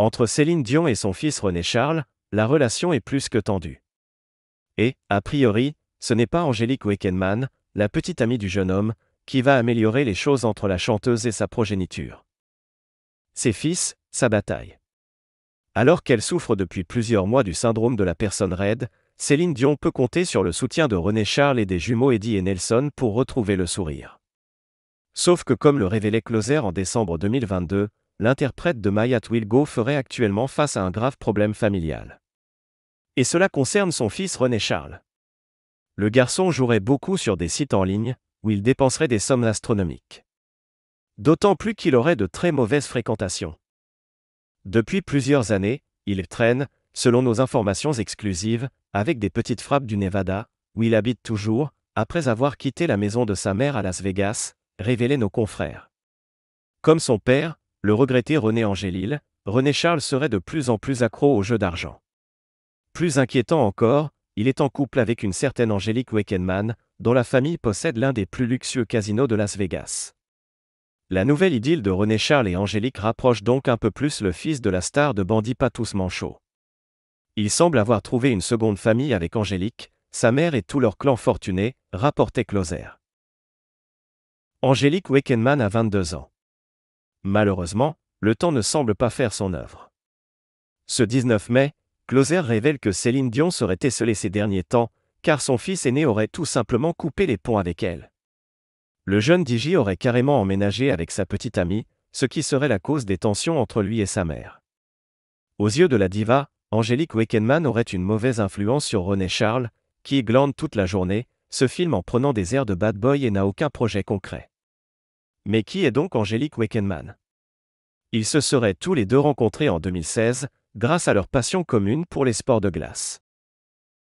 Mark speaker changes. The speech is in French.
Speaker 1: Entre Céline Dion et son fils René Charles, la relation est plus que tendue. Et, a priori, ce n'est pas Angélique Wickenman, la petite amie du jeune homme, qui va améliorer les choses entre la chanteuse et sa progéniture. Ses fils, sa bataille. Alors qu'elle souffre depuis plusieurs mois du syndrome de la personne raide, Céline Dion peut compter sur le soutien de René Charles et des jumeaux Eddie et Nelson pour retrouver le sourire. Sauf que comme le révélait Closer en décembre 2022, l'interprète de Mayat Wilgo ferait actuellement face à un grave problème familial. Et cela concerne son fils René Charles. Le garçon jouerait beaucoup sur des sites en ligne, où il dépenserait des sommes astronomiques. D'autant plus qu'il aurait de très mauvaises fréquentations. Depuis plusieurs années, il traîne, selon nos informations exclusives, avec des petites frappes du Nevada, où il habite toujours, après avoir quitté la maison de sa mère à Las Vegas, révélé nos confrères. Comme son père, le regretté René Angélil, René Charles serait de plus en plus accro au jeu d'argent. Plus inquiétant encore, il est en couple avec une certaine Angélique Weckenman, dont la famille possède l'un des plus luxueux casinos de Las Vegas. La nouvelle idylle de René Charles et Angélique rapproche donc un peu plus le fils de la star de Bandit Patous Manchot. Il semble avoir trouvé une seconde famille avec Angélique, sa mère et tout leur clan fortuné, rapportait Closer. Angélique Weckenman a 22 ans. Malheureusement, le temps ne semble pas faire son œuvre. Ce 19 mai, Closer révèle que Céline Dion serait esselée ces derniers temps, car son fils aîné aurait tout simplement coupé les ponts avec elle. Le jeune Digi aurait carrément emménagé avec sa petite amie, ce qui serait la cause des tensions entre lui et sa mère. Aux yeux de la diva, Angélique Wakenman aurait une mauvaise influence sur René Charles, qui glande toute la journée, se filme en prenant des airs de bad boy et n'a aucun projet concret. Mais qui est donc Angélique Wakenman Ils se seraient tous les deux rencontrés en 2016, grâce à leur passion commune pour les sports de glace.